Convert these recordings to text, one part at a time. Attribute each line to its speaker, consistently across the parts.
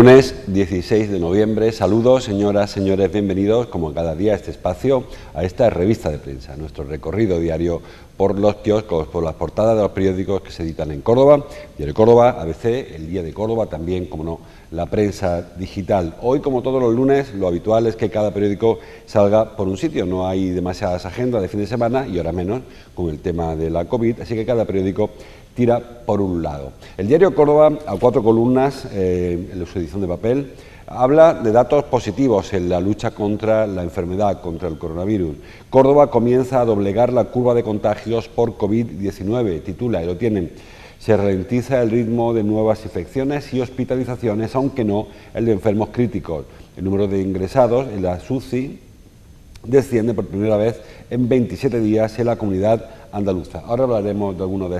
Speaker 1: Lunes 16 de noviembre, saludos señoras, señores, bienvenidos como cada día a este espacio, a esta revista de prensa, nuestro recorrido diario por los kioscos, por las portadas de los periódicos que se editan en Córdoba, y el Córdoba, ABC, El Día de Córdoba, también, como no, la prensa digital. Hoy, como todos los lunes, lo habitual es que cada periódico salga por un sitio, no hay demasiadas agendas de fin de semana y ahora menos con el tema de la COVID, así que cada periódico tira por un lado. El diario Córdoba, a cuatro columnas, eh, en su edición de papel, habla de datos positivos en la lucha contra la enfermedad, contra el coronavirus. Córdoba comienza a doblegar la curva de contagios por COVID-19, titula, y lo tienen. Se ralentiza el ritmo de nuevas infecciones y hospitalizaciones, aunque no el de enfermos críticos. El número de ingresados en la SUCI desciende por primera vez en 27 días en la comunidad andaluza. Ahora hablaremos de algunos de,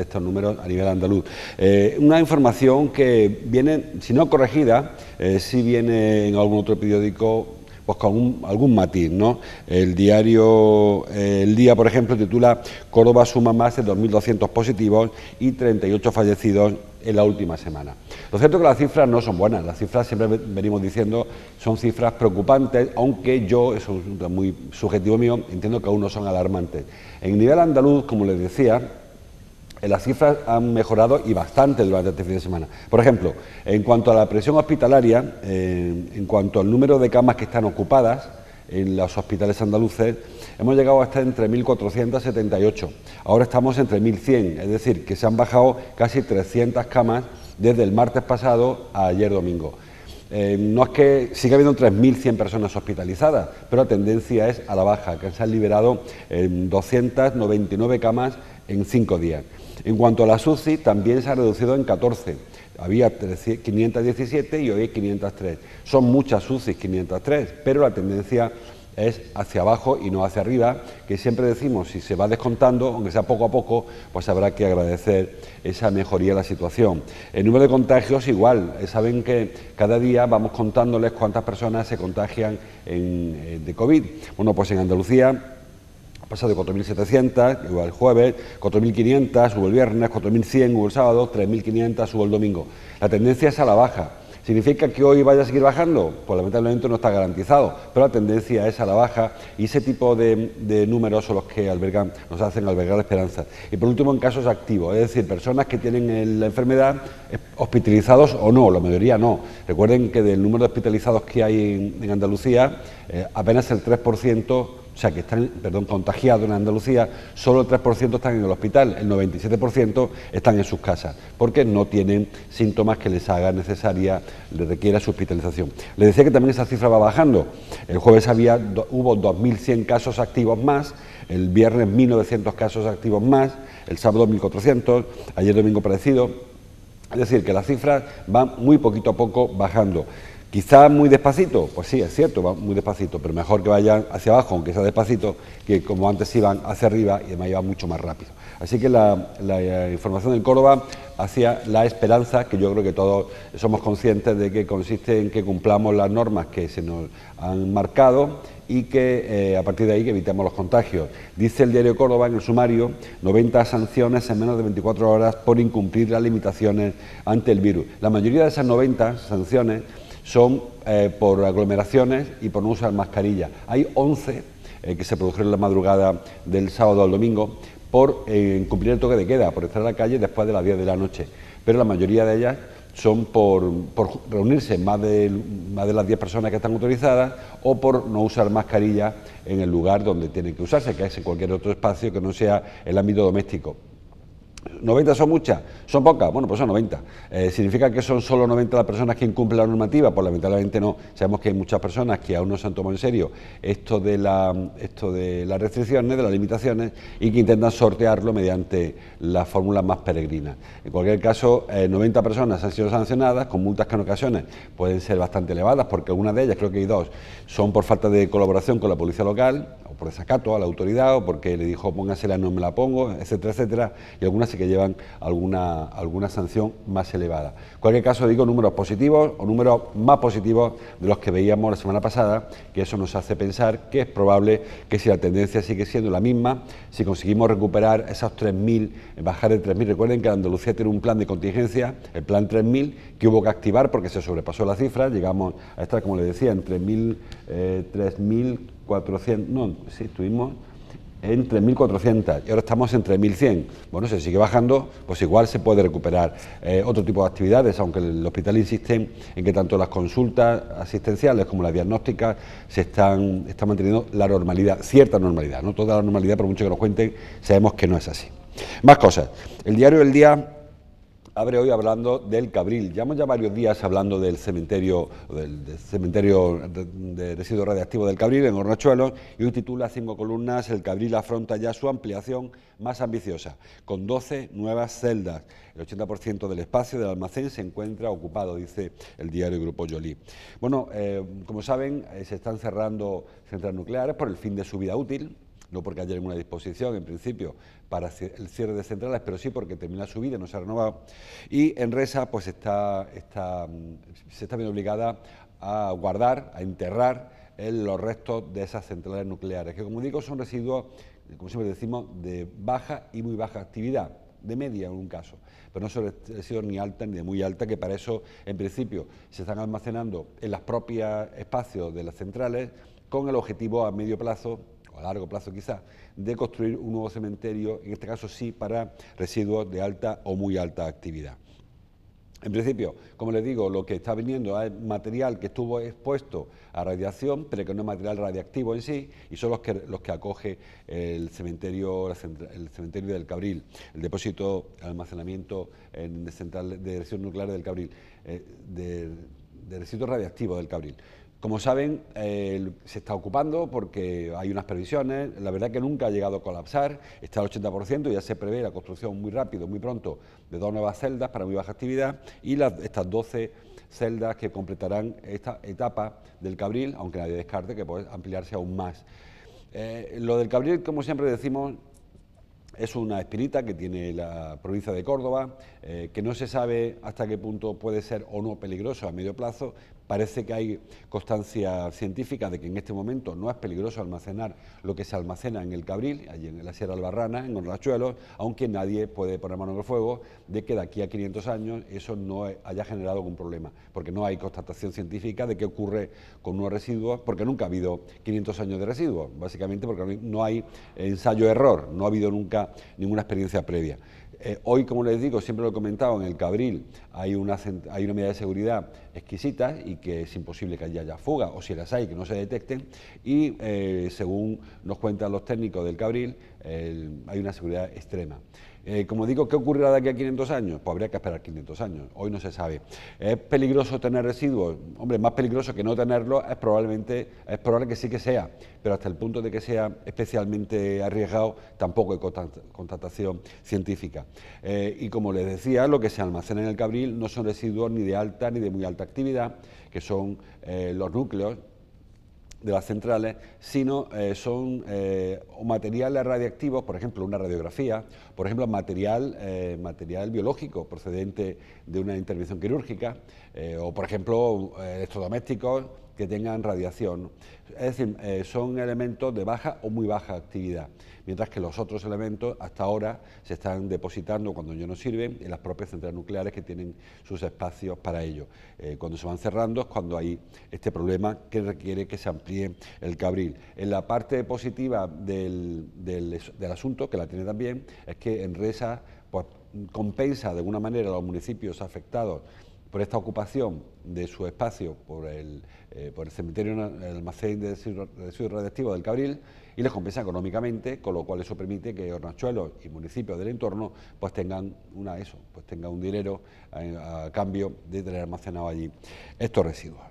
Speaker 1: estos números a nivel andaluz. Eh, una información que viene, si no corregida, eh, si viene en algún otro periódico pues con algún matiz, ¿no? El diario eh, El Día, por ejemplo, titula Córdoba suma más de 2.200 positivos y 38 fallecidos en la última semana. Lo cierto es que las cifras no son buenas, las cifras siempre venimos diciendo son cifras preocupantes, aunque yo, eso es muy subjetivo mío, entiendo que aún no son alarmantes. En nivel andaluz, como les decía, eh, las cifras han mejorado y bastante durante este fin de semana. Por ejemplo, en cuanto a la presión hospitalaria, eh, en cuanto al número de camas que están ocupadas en los hospitales andaluces, Hemos llegado hasta entre 1.478, ahora estamos entre 1.100, es decir, que se han bajado casi 300 camas desde el martes pasado a ayer domingo. Eh, no es que siga habiendo 3.100 personas hospitalizadas, pero la tendencia es a la baja, que se han liberado 299 eh, camas en cinco días. En cuanto a la UCI, también se ha reducido en 14. Había 517 y hoy 503. Son muchas UCI 503, pero la tendencia es hacia abajo y no hacia arriba, que siempre decimos, si se va descontando, aunque sea poco a poco, pues habrá que agradecer esa mejoría de la situación. El número de contagios igual, eh, saben que cada día vamos contándoles cuántas personas se contagian eh, de COVID. Bueno, pues en Andalucía ha pasado de 4.700, igual el jueves, 4.500, hubo el viernes, 4.100, hubo el sábado, 3.500, hubo el domingo. La tendencia es a la baja ¿Significa que hoy vaya a seguir bajando? Pues lamentablemente no está garantizado, pero la tendencia es a la baja y ese tipo de, números son los que albergan, nos hacen albergar esperanzas. Y por último, en casos activos, es decir, personas que tienen la enfermedad eh, hospitalizados o no, la mayoría no. Recuerden que del número de hospitalizados que hay en, Andalucía, eh, apenas el 3% o sea, que están, perdón, contagiados en Andalucía, solo el 3% están en el hospital, el 97% están en sus casas, porque no tienen síntomas que les haga necesaria, les requiera su hospitalización. Le decía que también esa cifra va bajando. El jueves había, hubo 2.100 casos activos más, el viernes 1.900 casos activos más, el sábado 1.400, ayer domingo parecido. Es decir, que las cifras van muy poquito a poco bajando. Quizás muy despacito, pues sí, es cierto, va muy despacito, pero mejor que vayan hacia abajo, aunque sea despacito, que como antes iban hacia arriba y además iban mucho más rápido. Así que la, eh, información del Córdoba hacia la esperanza, que yo creo que todos somos conscientes de que consiste en que cumplamos las normas que se nos han marcado y que eh, a partir de ahí evitemos los contagios. Dice el diario Córdoba en el sumario 90 sanciones en menos de 24 horas por incumplir las limitaciones ante el virus. La mayoría de esas 90 sanciones son eh, por aglomeraciones y por no usar mascarilla. Hay 11 eh, que se produjeron en la madrugada del sábado al domingo por eh, cumplir el toque de queda, por estar en la calle después de las 10 de la noche. Pero la mayoría de ellas son por, reunirse más de, más de las 10 personas que están autorizadas o por no usar mascarilla en el lugar donde tienen que usarse, que es en cualquier otro espacio que no sea el ámbito doméstico. ¿90 son muchas? ¿Son pocas? Bueno, pues son 90. Eh, ¿Significa que son solo 90 las personas que incumplen la normativa? Pues lamentablemente no. Sabemos que hay muchas personas que aún no se han tomado en serio esto de, la, esto de las restricciones, de las limitaciones, y que intentan sortearlo mediante las fórmulas más peregrinas. En cualquier caso, 90 eh, personas han sido sancionadas con multas que en ocasiones pueden ser bastante elevadas, porque una de ellas, creo que hay dos, son por falta de colaboración con la policía local, o por desacato a la autoridad, o porque le dijo la no me la pongo, etcétera, etcétera. Y algunas que llevan alguna, alguna sanción más elevada. En cualquier caso, digo números positivos o números más positivos de los que veíamos la semana pasada, que eso nos hace pensar que es probable que si la tendencia sigue siendo la misma, si conseguimos recuperar esos 3.000, bajar de 3.000, recuerden que Andalucía tiene un plan de contingencia, el plan 3.000, que hubo que activar porque se sobrepasó la cifra, llegamos a estar, como les decía, en 3.400, eh, no, sí, estuvimos en 3.400 y ahora estamos en 3.100. Bueno, si sigue bajando, pues igual se puede recuperar eh, otro tipo de actividades, aunque el hospital insiste en que tanto las consultas asistenciales como las diagnósticas se están, están manteniendo la normalidad, cierta normalidad, no toda la normalidad, por mucho que nos cuenten, sabemos que no es así. Más cosas. El diario del día abre hoy hablando del Cabril. Llevamos ya varios días hablando del cementerio del, cementerio de residuos radiactivos del Cabril en Hornachuelos y hoy titula cinco columnas El Cabril afronta ya su ampliación más ambiciosa, con 12 nuevas celdas. El 80% del espacio del almacén se encuentra ocupado, dice el diario Grupo Jolie Bueno, eh, como saben, eh, se están cerrando centrales nucleares por el fin de su vida útil, no porque haya ninguna disposición en principio para el cierre de centrales, pero sí porque termina su vida, no se ha renovado. Y Enresa pues está, mm, se está bien obligada a guardar, a enterrar los restos de esas centrales nucleares, que como digo son residuos, como siempre decimos, de baja y muy baja actividad de media en un caso, pero no son residuos ni alta ni de muy alta, que para eso en principio se están almacenando en los propios espacios de las centrales con el objetivo a medio plazo a largo plazo quizás, de construir un nuevo cementerio, en este caso sí, para residuos de alta o muy alta actividad. En principio, como les digo, lo que está viniendo es material que estuvo expuesto a radiación, pero que no es material radiactivo en sí, y son los que, los que acoge el cementerio, el cementerio del Cabril, el depósito de almacenamiento en central de residuos nucleares del Cabril, eh, de residuos radiactivos del Cabril. Como saben, se está ocupando porque hay unas previsiones, la verdad que nunca ha llegado a colapsar, está al 80% y ya se prevé la construcción muy rápido, muy pronto, de dos nuevas celdas para muy baja actividad y estas 12 celdas que completarán esta etapa del Cabril, aunque nadie descarte que puede ampliarse aún más. Eh, lo del Cabril, como siempre decimos, es una espirita que tiene la provincia de Córdoba, eh, que no se sabe hasta qué punto puede ser o no peligroso a medio plazo, Parece que hay constancia científica de que en este momento no es peligroso almacenar lo que se almacena en el Cabril, allí en la Sierra Albarrana, en rachuelos, aunque nadie puede poner mano en el fuego de que de aquí a 500 años eso no haya generado algún problema, porque no hay constatación científica de qué ocurre con unos residuos, porque nunca ha habido 500 años de residuos, básicamente porque no hay ensayo-error, no ha habido nunca ninguna experiencia previa. Eh, hoy, como les digo, siempre lo he comentado, en el Cabril hay una, medida de seguridad exquisita y que es imposible que haya, fuga o si las hay, que no se detecten. Y eh, según nos cuentan los técnicos del Cabril, hay una seguridad extrema. Eh, como digo, ¿qué ocurrirá de aquí a 500 años? Pues habría que esperar 500 años, hoy no se sabe. ¿Es peligroso tener residuos? Hombre, más peligroso que no tenerlos es probablemente, es probable que sí que sea, pero hasta el punto de que sea especialmente arriesgado, tampoco hay constatación científica. Eh, y como les decía, lo que se almacena en el cabril no son residuos ni de alta ni de muy alta actividad, que son eh, los núcleos de las centrales, sino eh, son eh, materiales radiactivos, por ejemplo, una radiografía, por ejemplo, material, eh, material biológico procedente de una intervención quirúrgica, o por ejemplo, electrodomésticos que tengan radiación. Es decir, eh, son elementos de baja o muy baja actividad, mientras que los otros elementos hasta ahora se están depositando cuando ya no sirven en las propias centrales nucleares que tienen sus espacios para ello. Eh, cuando se van cerrando es cuando hay este problema que requiere que se amplíe el cabril. En la parte positiva del, del, asunto, que la tiene también, es que en pues, compensa de alguna manera a los municipios afectados por esta ocupación de su espacio por el, eh, por el cementerio, el almacén de residuos radiactivos del Cabril, y les compensa económicamente, con lo cual eso permite que hornachuelos y municipios del entorno pues tengan una eso, pues tengan un dinero eh, a, cambio de tener almacenado allí estos residuos.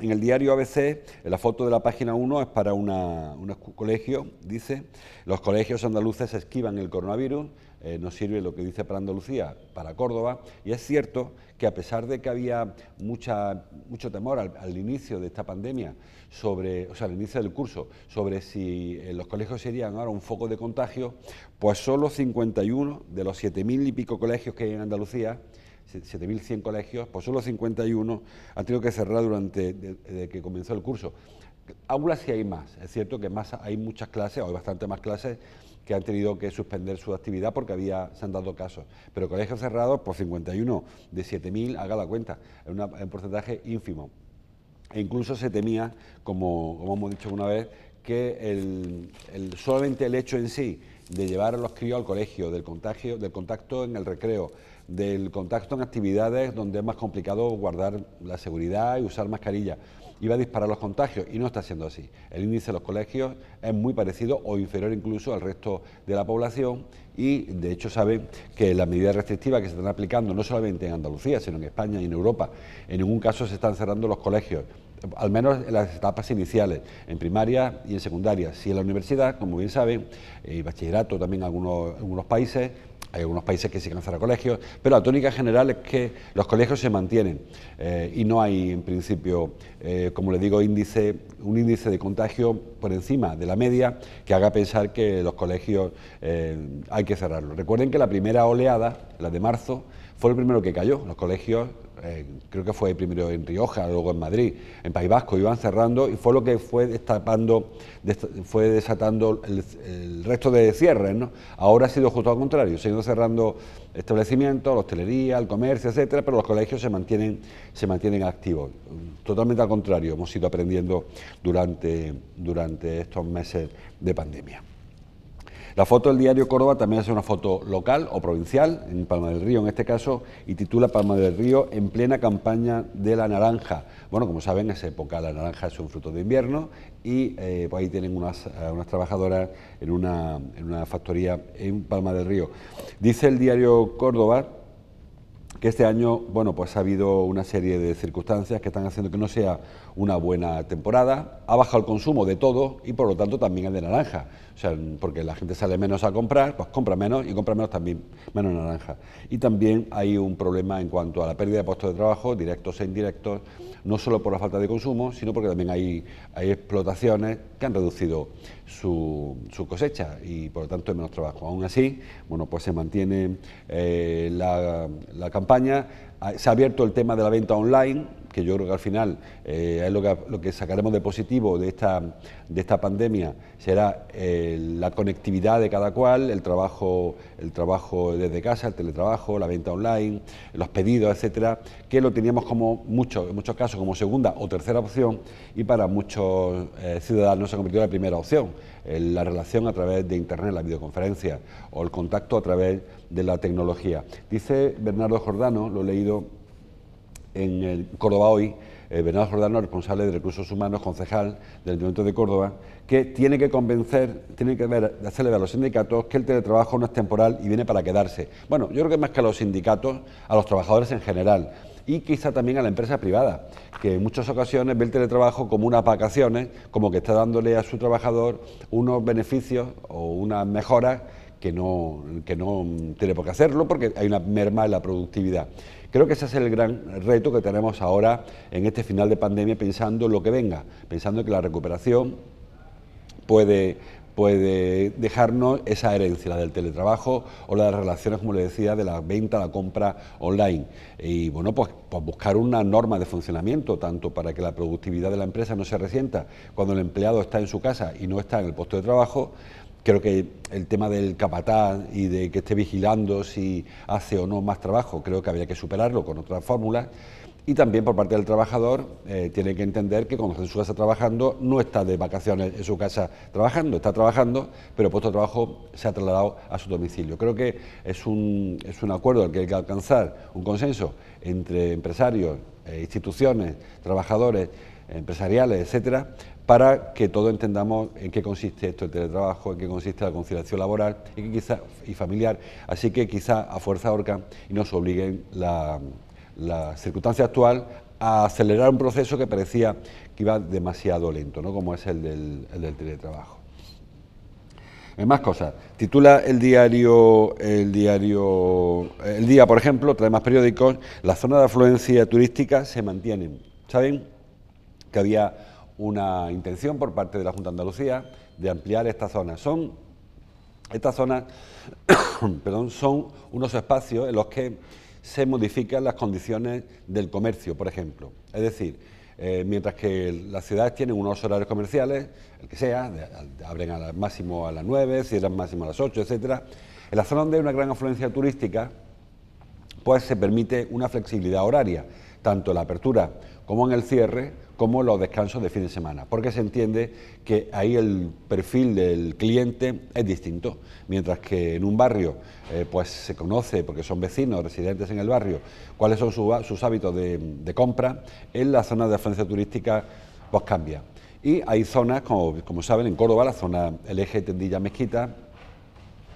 Speaker 1: En el diario ABC, en la foto de la página 1 es para un colegio, dice, los colegios andaluces esquivan el coronavirus, eh, nos sirve lo que dice para Andalucía, para Córdoba, y es cierto que a pesar de que había mucha, mucho temor al, inicio de esta pandemia, sobre, o sea, al inicio del curso, sobre si eh, los colegios serían ahora un foco de contagio, pues solo 51 de los 7.000 y pico colegios que hay en Andalucía, 7.100 colegios, pues solo 51 han tenido que cerrar durante que comenzó el curso. Aulas sí hay más, es cierto que más hay muchas clases, o hay bastante más clases que han tenido que suspender su actividad porque había, se han dado casos. Pero colegios cerrados, por 51 de 7.000, haga la cuenta, es un porcentaje ínfimo. E incluso se temía, como, hemos dicho una vez, que el, solamente el hecho en sí de llevar a los críos al colegio, del contagio, del contacto en el recreo, del contacto en actividades donde es más complicado guardar la seguridad y usar mascarilla, iba a disparar los contagios y no está siendo así. El índice de los colegios es muy parecido o inferior incluso al resto de la población y de hecho saben que las medidas restrictivas que se están aplicando no solamente en Andalucía, sino en España y en Europa, en ningún caso se están cerrando los colegios al menos en las etapas iniciales, en primaria y en secundaria. Si en la universidad, como bien saben, eh, y bachillerato también en algunos, países, hay algunos países que sí cancelan colegios, pero la tónica general es que los colegios se mantienen eh, y no hay, en principio, eh, como le digo, índice, un índice de contagio por encima de la media que haga pensar que los colegios hay que cerrarlos. Recuerden que la primera oleada, la de marzo, fue el primero que cayó. Los colegios, eh, creo que fue primero en Rioja, luego en Madrid, en País Vasco, iban cerrando y fue lo que fue destapando, fue desatando el, resto de cierres. Ahora ha sido justo al contrario, se han ido cerrando establecimientos, la hostelería, el comercio, etcétera, pero los colegios se mantienen, se mantienen activos. Totalmente al contrario, hemos ido aprendiendo durante, durante estos meses de pandemia. La foto del diario Córdoba también hace una foto local o provincial, en Palma del Río en este caso, y titula Palma del Río en plena campaña de la naranja. Bueno, como saben, en esa época, la naranja es un fruto de invierno y eh, pues ahí tienen unas, trabajadoras en una, factoría en Palma del Río. Dice el diario Córdoba que este año, bueno, pues ha habido una serie de circunstancias que están haciendo que no sea una buena temporada, ha bajado el consumo de todo y por lo tanto también el de naranja. ...o sea, porque la gente sale menos a comprar, pues compra menos y compra menos también, menos naranja. Y también hay un problema en cuanto a la pérdida de puestos de trabajo, directos e indirectos, no solo por la falta de consumo, sino porque también hay, hay explotaciones que han reducido su, cosecha y por lo tanto hay menos trabajo. Aún así, bueno, pues se mantiene eh, la, la campaña, ah, se ha abierto el tema de la venta online, que yo creo que al final eh, es lo que, sacaremos de positivo de esta, de esta pandemia, será eh, la conectividad de cada cual, el trabajo, el trabajo desde casa, el teletrabajo, la venta online, los pedidos, etcétera, que lo teníamos como mucho, en muchos casos como segunda o tercera opción y para muchos eh, ciudadanos se ha convertido en la primera opción, la relación a través de internet, la videoconferencia o el contacto a través de la tecnología. Dice Bernardo Jordano, lo he leído en Córdoba Hoy, eh, Bernardo Jordano, responsable de recursos humanos, concejal del Ayuntamiento de Córdoba, que tiene que convencer, tiene que ver, hacerle ver a los sindicatos que el teletrabajo no es temporal y viene para quedarse. Bueno, yo creo que más que a los sindicatos, a los trabajadores en general y quizá también a la empresa privada, que en muchas ocasiones ve el teletrabajo como unas vacaciones, como que está dándole a su trabajador unos beneficios o unas mejoras que no, que no tiene por qué hacerlo porque hay una merma en la productividad. Creo que ese es el gran reto que tenemos ahora en este final de pandemia pensando en lo que venga, pensando que la recuperación puede, puede dejarnos esa herencia, la del teletrabajo o la de las relaciones, como le decía, de la venta, la compra online. Y bueno, pues, pues, buscar una norma de funcionamiento, tanto para que la productividad de la empresa no se resienta cuando el empleado está en su casa y no está en el puesto de trabajo, creo que el tema del capataz y de que esté vigilando si hace o no más trabajo, creo que habría que superarlo con otras fórmulas. Y también por parte del trabajador eh, tiene que entender que cuando está en su casa trabajando no está de vacaciones en su casa trabajando, está trabajando, pero puesto de trabajo se ha trasladado a su domicilio. Creo que es un, es un acuerdo al que hay que alcanzar un consenso entre empresarios, e instituciones, trabajadores empresariales, etcétera, para que todos entendamos en qué consiste esto el teletrabajo, en qué consiste la conciliación laboral y, y familiar. Así que quizá a fuerza horca y nos obliguen la, circunstancia actual a acelerar un proceso que parecía que iba demasiado lento, ¿no? como es el del, teletrabajo. En más cosas, titula el diario, el diario, el día, por ejemplo, trae más periódicos, ...la zona de afluencia turística se mantienen, ¿saben? que había una intención por parte de la Junta de Andalucía de ampliar esta zona. Son, estas zonas perdón, son unos espacios en los que se modifican las condiciones del comercio, por ejemplo. Es decir, eh, mientras que las ciudades tienen unos horarios comerciales, el que sea, abren al máximo a las 9, cierran máximo a las 8, etcétera, en la zona donde hay una gran afluencia turística, pues se permite una flexibilidad horaria, tanto en la apertura como en el cierre, como los descansos de fin de semana, porque se entiende que ahí el perfil del cliente es distinto, mientras que en un barrio eh, pues se conoce, porque son vecinos, residentes en el barrio, cuáles son sus hábitos de, compra, en la zona de afluencia turística pues cambia. Y hay zonas, como, como saben, en Córdoba, la zona eje Tendilla Mezquita,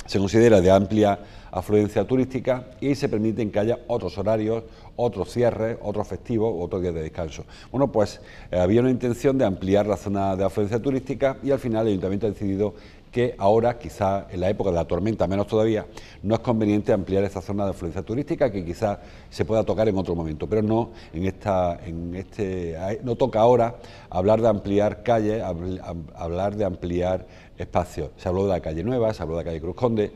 Speaker 1: se considera de amplia afluencia turística y se permiten que haya otros horarios, otros cierres, otros festivos, otros días de descanso. Bueno, pues eh, había una intención de ampliar la zona de afluencia turística y al final el ayuntamiento ha decidido que ahora, quizá en la época de la tormenta, menos todavía, no es conveniente ampliar esta zona de afluencia turística, que quizá se pueda tocar en otro momento, pero no en esta, en este, no toca ahora hablar de ampliar calles, hablar de ampliar se habló de la calle Nueva, se habló de la calle Cruz Conde,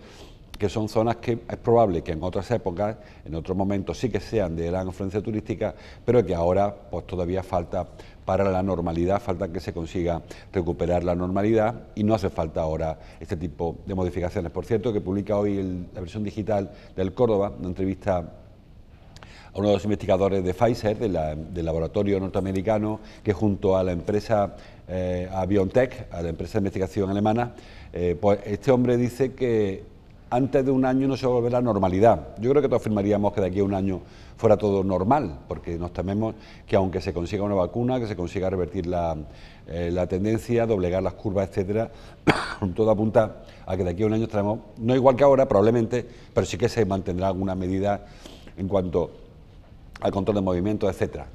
Speaker 1: que son zonas que es probable que en otras épocas, en otros momentos sí que sean de gran influencia turística, pero que ahora pues todavía falta para la normalidad, falta que se consiga recuperar la normalidad y no hace falta ahora este tipo de modificaciones. Por cierto, que publica hoy la versión digital del Córdoba, una entrevista a uno de los investigadores de Pfizer, del laboratorio norteamericano, que junto a la empresa, eh, a BioNTech, a la empresa de investigación alemana, eh, pues este hombre dice que antes de un año no se volverá a normalidad. Yo creo que todos afirmaríamos que de aquí a un año fuera todo normal, porque nos tememos que aunque se consiga una vacuna, que se consiga revertir la, eh, la tendencia, doblegar las curvas, etcétera, todo apunta a que de aquí a un año estaremos, no igual que ahora, probablemente, pero sí que se mantendrá alguna medida en cuanto al control de movimiento, etcétera.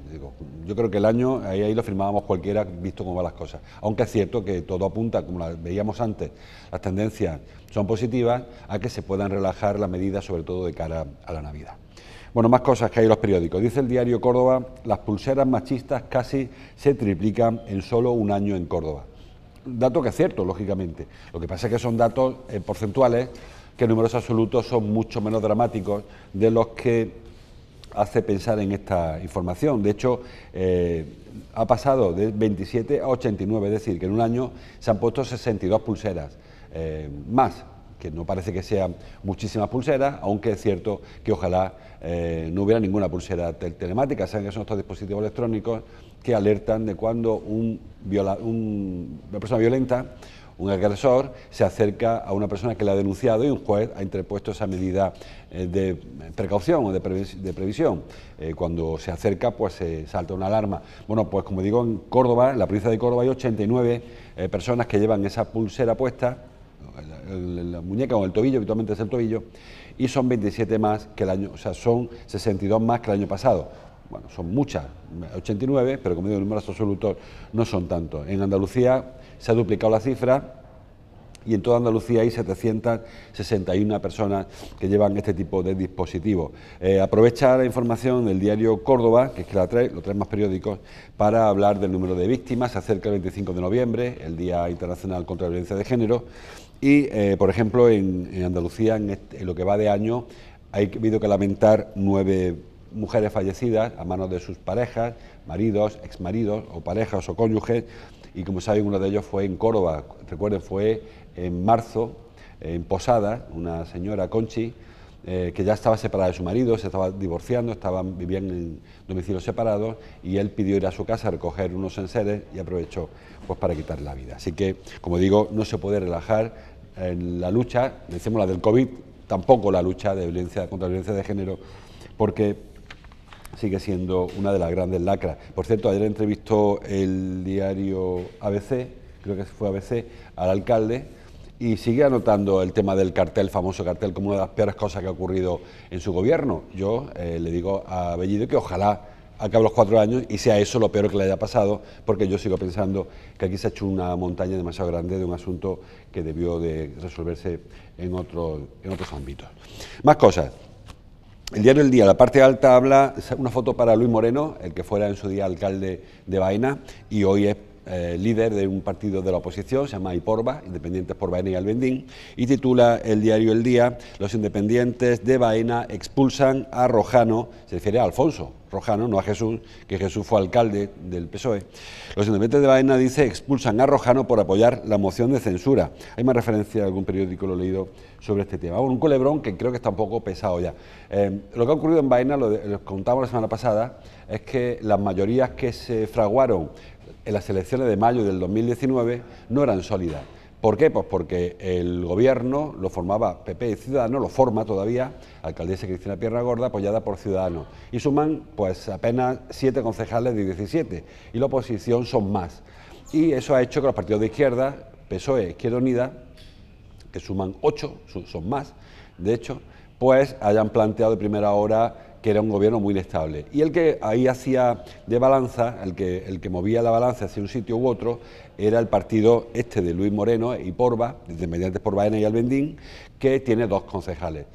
Speaker 1: yo creo que el año ahí, ahí lo firmábamos cualquiera visto cómo van las cosas. Aunque es cierto que todo apunta, como veíamos antes, las tendencias son positivas a que se puedan relajar las medidas, sobre todo de cara a la Navidad. Bueno, más cosas que hay en los periódicos. Dice el diario Córdoba, las pulseras machistas casi se triplican en solo un año en Córdoba. Dato que es cierto, lógicamente. Lo que pasa es que son datos eh, porcentuales que en números absolutos son mucho menos dramáticos de los que hace pensar en esta información. De hecho, eh, ha pasado de 27 a 89, es decir, que en un año se han puesto 62 pulseras eh, más, que no parece que sean muchísimas pulseras, aunque es cierto que ojalá eh, no hubiera ninguna pulsera telemática, saben que son estos dispositivos electrónicos que alertan de cuando una persona violenta un agresor se acerca a una persona que le ha denunciado y un juez ha interpuesto esa medida eh, de precaución o de, previsión. Eh, cuando se acerca, pues se eh, salta una alarma. Bueno, pues como digo, en Córdoba, en la provincia de Córdoba, hay 89 personas que llevan esa pulsera puesta, la, muñeca o el tobillo, habitualmente es el tobillo, y son 27 más que el año, o sea, son 62 más que el año pasado bueno, son muchas, 89, pero como digo, un números absolutos no son tantos. En Andalucía se ha duplicado la cifra y en toda Andalucía hay 761 personas que llevan este tipo de dispositivos. Eh, aprovecha la información del diario Córdoba, que es que la trae, los tres más periódicos, para hablar del número de víctimas. Se acerca el 25 de noviembre, el Día Internacional contra la Violencia de Género, y, eh, por ejemplo, en, Andalucía, en, en, lo que va de año, ha habido que lamentar nueve mujeres fallecidas a manos de sus parejas, maridos, exmaridos o parejas o cónyuges, y como saben, uno de ellos fue en Córdoba, recuerden, fue en marzo, en Posada, una señora Conchi, eh, que ya estaba separada de su marido, se estaba divorciando, estaban, vivían en domicilios separados y él pidió ir a su casa a recoger unos enseres y aprovechó pues, para quitarle la vida. Así que, como digo, no se puede relajar en la lucha, decimos la del COVID, tampoco la lucha de violencia contra la violencia de género, porque sigue siendo una de las grandes lacras. Por cierto, ayer entrevistó el diario ABC, creo que fue ABC, al alcalde y sigue anotando el tema del cartel, famoso cartel, como una de las peores cosas que ha ocurrido en su gobierno. Yo eh, le digo a Bellido que ojalá acabe los cuatro años y sea eso lo peor que le haya pasado, porque yo sigo pensando que aquí se ha hecho una montaña demasiado grande de un asunto que debió de resolverse en, otro, en otros ámbitos. Más cosas. El diario El Día, la parte alta habla, una foto para Luis Moreno, el que fuera en su día alcalde de Baena y hoy es eh, líder de un partido de la oposición, se llama IPORBA, Independientes por Baena y Albendín, y titula el diario El Día, los independientes de Baena expulsan a Rojano, se refiere a Alfonso, Rojano, no a Jesús, que Jesús fue alcalde del PSOE. Los independientes de Baena, dice, expulsan a Rojano por apoyar la moción de censura. Hay más referencia en algún periódico, lo he leído, sobre este tema. un culebrón que creo que está un poco pesado ya. Eh, lo que ha ocurrido en Baena, lo contamos la semana pasada, es que las mayorías que se fraguaron en las elecciones de mayo del 2019 no eran sólidas ¿Por qué? Pues porque el gobierno lo formaba PP y Ciudadanos, lo forma todavía, alcaldesa Cristina Pierna Gorda, apoyada por Ciudadanos. Y suman pues apenas siete concejales de 17, y la oposición son más. Y eso ha hecho que los partidos de izquierda, PSOE, Izquierda Unida, que suman ocho, son más, de hecho, pues hayan planteado de primera hora que era un gobierno muy inestable. Y el que ahí hacía de balanza, el que, el que movía la balanza hacia un sitio u otro, era el partido este de Luis Moreno y Porba, Independientes mediante Porbaena y Albendín, que tiene dos concejales.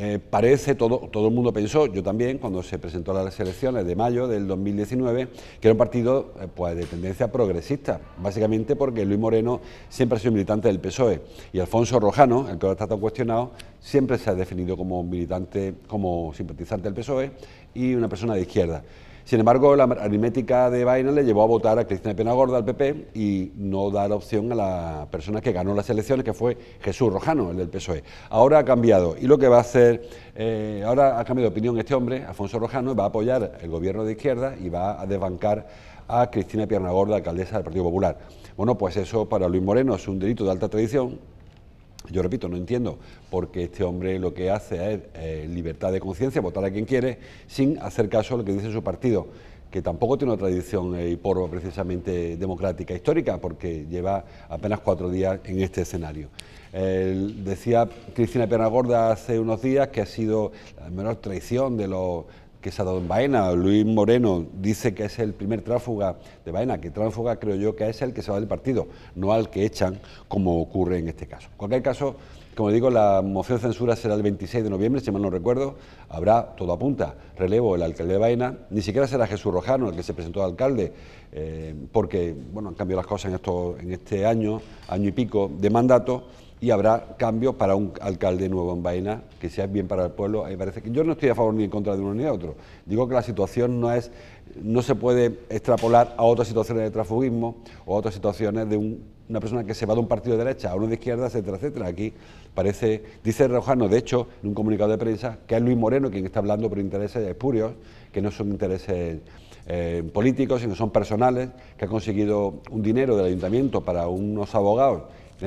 Speaker 1: Eh, parece, todo, el mundo pensó, yo también, cuando se presentó a las elecciones de mayo del 2019, que era un partido eh, pues, de tendencia progresista, básicamente porque Luis Moreno siempre ha sido militante del PSOE y Alfonso Rojano, el que ahora está tan cuestionado, siempre se ha definido como militante, como simpatizante del PSOE y una persona de izquierda. Sin embargo, la aritmética de Vaina le llevó a votar a Cristina Gorda, al PP, y no dar opción a la persona que ganó las elecciones, que fue Jesús Rojano, el del PSOE. Ahora ha cambiado, y lo que va a hacer, eh, ahora ha cambiado de opinión este hombre, Afonso Rojano, va a apoyar el gobierno de izquierda y va a desbancar a Cristina Piernagorda, alcaldesa del Partido Popular. Bueno, pues eso para Luis Moreno es un delito de alta tradición, yo repito, no entiendo porque este hombre lo que hace es eh, libertad de conciencia, votar a quien quiere, sin hacer caso a lo que dice su partido, que tampoco tiene una tradición eh, y por precisamente democrática histórica, porque lleva apenas cuatro días en este escenario. decía Cristina Gorda hace unos días que ha sido la menor traición de los que se ha dado en Baena. Luis Moreno dice que es el primer tráfuga de Baena, que tráfuga creo yo que es el que se va del partido, no al que echan, como ocurre en este caso. En cualquier caso, como digo, la moción de censura será el 26 de noviembre, si mal no recuerdo. Habrá, todo apunta, relevo el alcalde de Baena. Ni siquiera será Jesús Rojano el que se presentó al alcalde, eh, porque bueno, han cambiado las cosas en, esto, en este año, año y pico de mandato y habrá cambios para un alcalde nuevo en Vaina... que sea bien para el pueblo. Ahí parece que yo no estoy a favor ni en contra de uno ni de otro. Digo que la situación no es no se puede extrapolar a otras situaciones de transfugismo o a otras situaciones de un, una persona que se va de un partido de derecha a uno de izquierda, etcétera, etcétera. Aquí parece, dice Rojano, de hecho, en un comunicado de prensa, que es Luis Moreno quien está hablando por intereses espurios, que no son intereses eh, políticos, sino son personales, que ha conseguido un dinero del ayuntamiento para unos abogados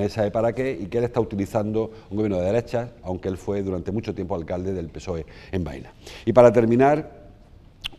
Speaker 1: sabe para qué y que él está utilizando un gobierno de derechas, aunque él fue durante mucho tiempo alcalde del PSOE en Baila. Y para terminar,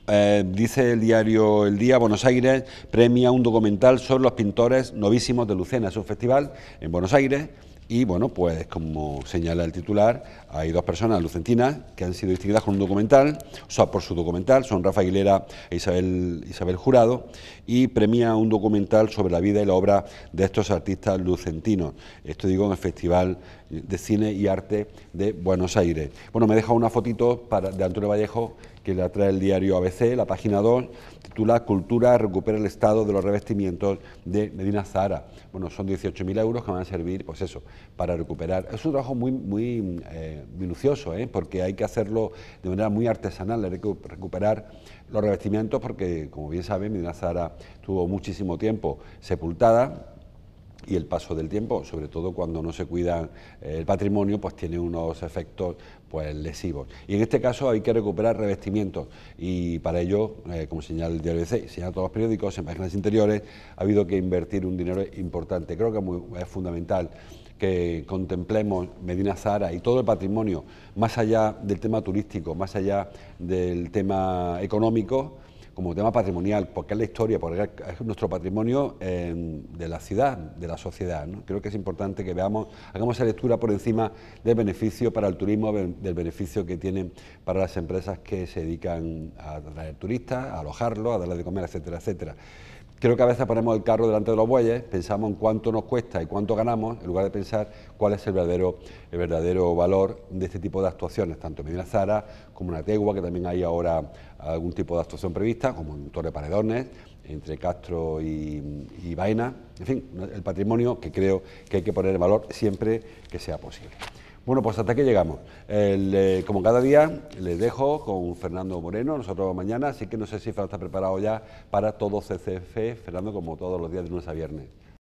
Speaker 1: eh, dice el diario El Día, Buenos Aires premia un documental sobre los pintores novísimos de Lucena. Es un festival en Buenos Aires y bueno, pues como señala el titular, hay dos personas lucentinas que han sido distinguidas con un documental, o sea, por su documental, son Rafa Aguilera e Isabel, Isabel Jurado, y premia un documental sobre la vida y la obra de estos artistas lucentinos. Esto digo en el Festival de Cine y Arte de Buenos Aires. Bueno, me deja una fotito para, de Antonio Vallejo que la trae el diario ABC, la página 2, titula Cultura recupera el estado de los revestimientos de Medina Zara Bueno, son 18.000 euros que van a servir, pues eso, para recuperar. Es un trabajo muy, muy eh, minucioso, ¿eh? porque hay que hacerlo de manera muy artesanal, hay que recuperar los revestimientos, porque, como bien saben, Medina Zara tuvo muchísimo tiempo sepultada, y el paso del tiempo, sobre todo cuando no se cuida eh, el patrimonio, pues tiene unos efectos pues lesivos. Y en este caso hay que recuperar revestimientos y para ello, eh, como señala el diario C, señala todos los periódicos, en páginas interiores, ha habido que invertir un dinero importante. Creo que es fundamental que contemplemos Medina Zara y todo el patrimonio, más allá del tema turístico, más allá del tema económico, como tema patrimonial, porque es la historia, porque es nuestro patrimonio em, de la ciudad, de la sociedad. Creo que es importante que veamos, hagamos esa lectura por encima del beneficio para el turismo, del beneficio que tienen para las empresas que se dedican a traer turistas, a alojarlos, a darles de comer, etcétera, etcétera. Creo que a veces ponemos el carro delante de los bueyes, pensamos en cuánto nos cuesta y cuánto ganamos, en lugar de pensar cuál es el verdadero, el verdadero valor de este tipo de actuaciones, tanto en Medina Zara como en Ategua, que también hay ahora algún tipo de actuación prevista, como en Torre Paredones, entre Castro y, Vaina, En fin, el patrimonio que creo que hay que poner en valor siempre que sea posible. Bueno, pues hasta aquí llegamos. Eh, como cada día, les dejo con Fernando Moreno, nosotros mañana, así que no sé si Fernando está preparado ya para todo CCF, Fernando, como todos los días de lunes a viernes.